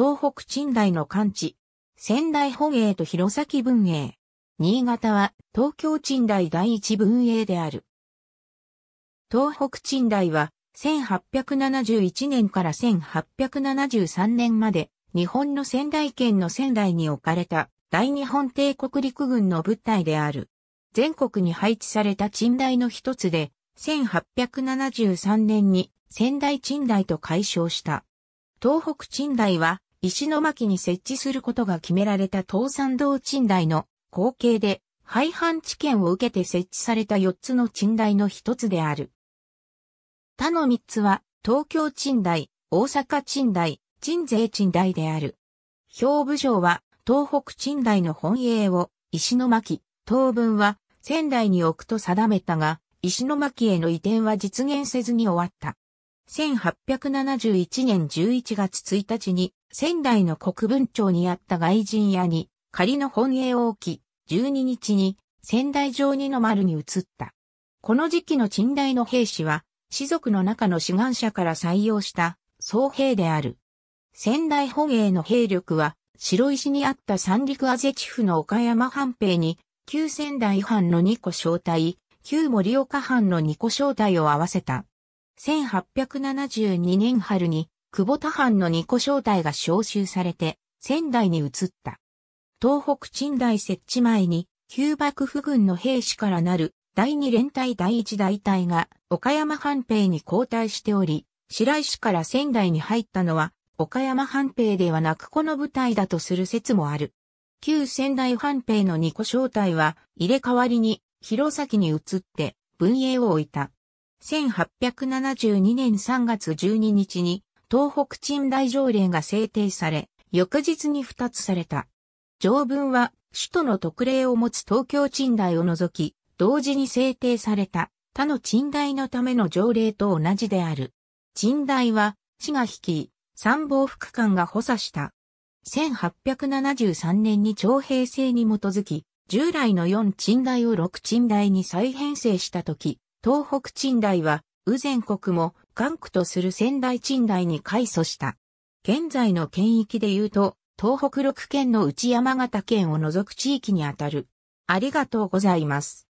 東北近代の関地、仙台本営と弘前文営。新潟は東京近代第一文営である。東北近代は1871年から1873年まで日本の仙台県の仙台に置かれた大日本帝国陸軍の部隊である。全国に配置された賃代の一つで、1873年に仙台賃代と解消した。東北近代は石巻に設置することが決められた東山道賃貸の後継で、廃藩置県を受けて設置された4つの賃貸の一つである。他の3つは、東京賃貸、大阪賃貸、鎮税賃貸である。兵部省は、東北賃貸の本営を、石巻、東分は、仙台に置くと定めたが、石巻への移転は実現せずに終わった。1871年11月1日に仙台の国分町にあった外人屋に仮の本営を置き、12日に仙台城二の丸に移った。この時期の近代の兵士は、士族の中の志願者から採用した総兵である。仙台本営の兵力は、白石にあった三陸アゼ地府の岡山藩兵に、旧仙台藩の二個招待、旧森岡藩の二個招待を合わせた。1872年春に、久保田藩の二個正体が召集されて、仙台に移った。東北鎮台設置前に、旧幕府軍の兵士からなる第二連隊第一大隊が岡山藩兵に交代しており、白石から仙台に入ったのは岡山藩兵ではなくこの部隊だとする説もある。旧仙台藩兵の二個正体は入れ替わりに弘前に移って文英を置いた。1872年3月12日に東北鎮大条例が制定され、翌日に二つされた。条文は首都の特例を持つ東京鎮大を除き、同時に制定された他の鎮大のための条例と同じである。鎮大は、市が率い、参謀副官が補佐した。1873年に徴兵制に基づき、従来の4鎮大を6鎮大に再編成したとき、東北賃大は、宇前国も関区とする仙台賃大に改祖した。現在の県域で言うと、東北6県の内山形県を除く地域にあたる。ありがとうございます。